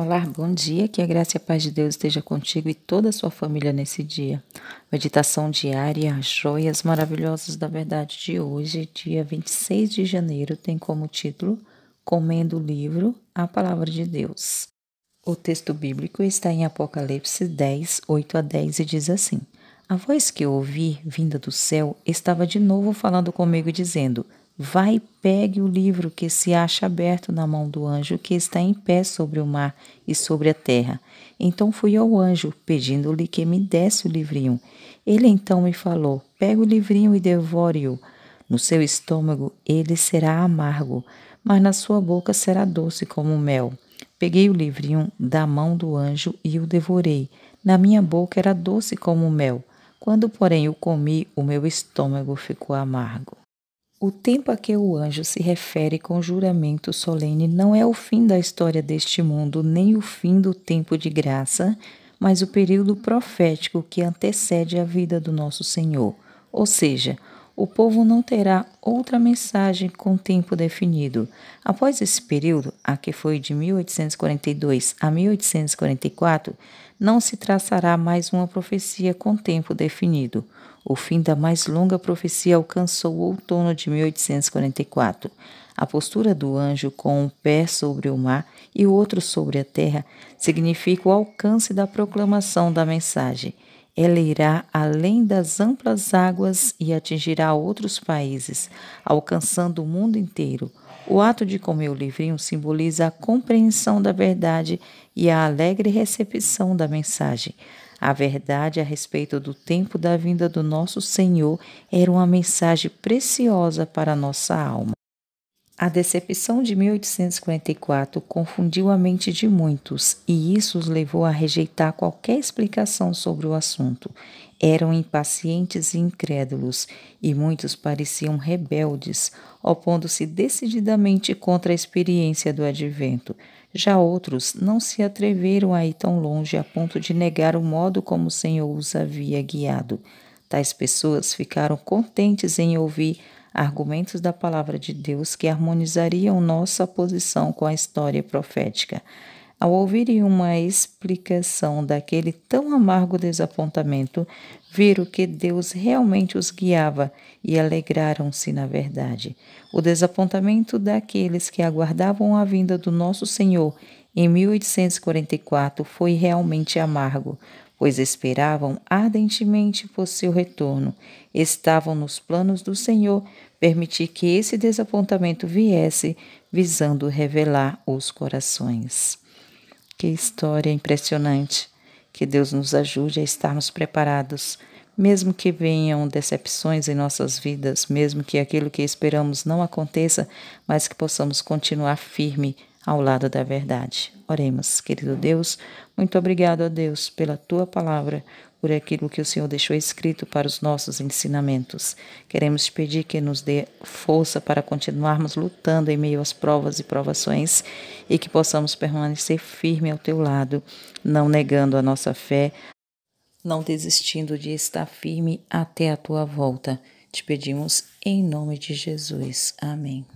Olá, bom dia. Que a graça e a paz de Deus esteja contigo e toda a sua família nesse dia. Meditação diária, joias maravilhosas da verdade de hoje, dia 26 de janeiro, tem como título Comendo o livro, a palavra de Deus. O texto bíblico está em Apocalipse 10, 8 a 10 e diz assim: A voz que eu ouvi, vinda do céu, estava de novo falando comigo, dizendo: Vai e pegue o livro que se acha aberto na mão do anjo que está em pé sobre o mar e sobre a terra. Então fui ao anjo, pedindo-lhe que me desse o livrinho. Ele então me falou: Pega o livrinho e devore-o. No seu estômago ele será amargo, mas na sua boca será doce como mel. Peguei o livrinho da mão do anjo e o devorei. Na minha boca era doce como mel. Quando, porém, o comi, o meu estômago ficou amargo. O tempo a que o anjo se refere com juramento solene não é o fim da história deste mundo, nem o fim do tempo de graça, mas o período profético que antecede a vida do nosso Senhor, ou seja, o povo não terá outra mensagem com tempo definido. Após esse período, a que foi de 1842 a 1844, não se traçará mais uma profecia com tempo definido. O fim da mais longa profecia alcançou o outono de 1844. A postura do anjo com um pé sobre o mar e o outro sobre a terra significa o alcance da proclamação da mensagem. Ela irá além das amplas águas e atingirá outros países, alcançando o mundo inteiro. O ato de comer o livrinho simboliza a compreensão da verdade e a alegre recepção da mensagem. A verdade a respeito do tempo da vinda do nosso Senhor era uma mensagem preciosa para a nossa alma. A decepção de 1854 confundiu a mente de muitos e isso os levou a rejeitar qualquer explicação sobre o assunto. Eram impacientes e incrédulos, e muitos pareciam rebeldes, opondo-se decididamente contra a experiência do advento. Já outros não se atreveram a ir tão longe a ponto de negar o modo como o Senhor os havia guiado. Tais pessoas ficaram contentes em ouvir argumentos da palavra de Deus que harmonizariam nossa posição com a história profética. Ao ouvirem uma explicação daquele tão amargo desapontamento, viram que Deus realmente os guiava e alegraram-se na verdade. O desapontamento daqueles que aguardavam a vinda do nosso Senhor em 1844 foi realmente amargo, pois esperavam ardentemente por seu retorno. Estavam nos planos do Senhor permitir que esse desapontamento viesse, visando revelar os corações. Que história impressionante! Que Deus nos ajude a estarmos preparados. Mesmo que venham decepções em nossas vidas, mesmo que aquilo que esperamos não aconteça, mas que possamos continuar firme ao lado da verdade. Oremos, querido Deus, muito obrigado a Deus pela tua palavra, por aquilo que o Senhor deixou escrito para os nossos ensinamentos. Queremos te pedir que nos dê força para continuarmos lutando em meio às provas e provações e que possamos permanecer firme ao teu lado, não negando a nossa fé, não desistindo de estar firme até a tua volta. Te pedimos em nome de Jesus. Amém.